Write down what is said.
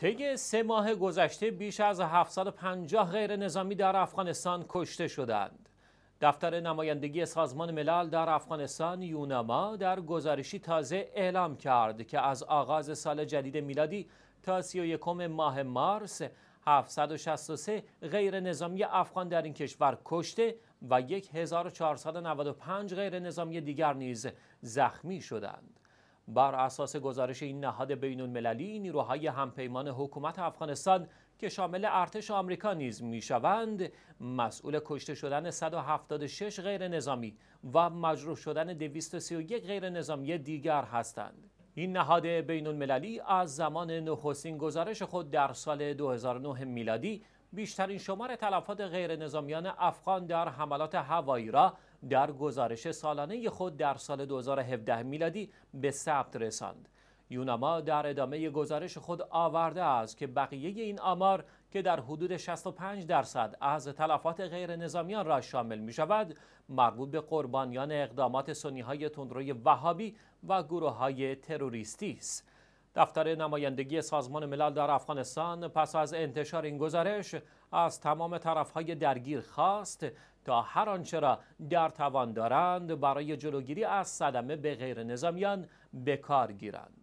طی سه ماه گذشته بیش از 750 غیر نظامی در افغانستان کشته شدند. دفتر نمایندگی سازمان ملل در افغانستان یوناما در گزارشی تازه اعلام کرد که از آغاز سال جدید میلادی تا 31 ماه مارس 763 غیر نظامی افغان در این کشور کشته و 1495 غیر نظامی دیگر نیز زخمی شدند. بر اساس گزارش این نهاد بین المللی نیروهای همپیمان حکومت افغانستان که شامل ارتش آمریکا نیز میشوند مسئول کشته شدن 176 غیر نظامی و مجروح شدن 231 غیر نظامی دیگر هستند. این نهاد بین المللی از زمان نخستین گزارش خود در سال 2009 میلادی بیشترین شمار تلفات غیر نظامیان افغان در حملات هوایی را در گزارش سالانه خود در سال 2017 میلادی به ثبت رساند. یوناما در ادامه گزارش خود آورده است که بقیه این آمار که در حدود 65 درصد از تلفات غیر نظامیان را شامل می شود مربوط به قربانیان اقدامات سنی های تندروی وهابی و گروه های تروریستی است. دفتر نمایندگی سازمان ملل در افغانستان پس از انتشار این گزارش از تمام طرفهای درگیر خواست تا هر آنچه را در توان دارند برای جلوگیری از صدمه به غیر نظامیان به کار گیرند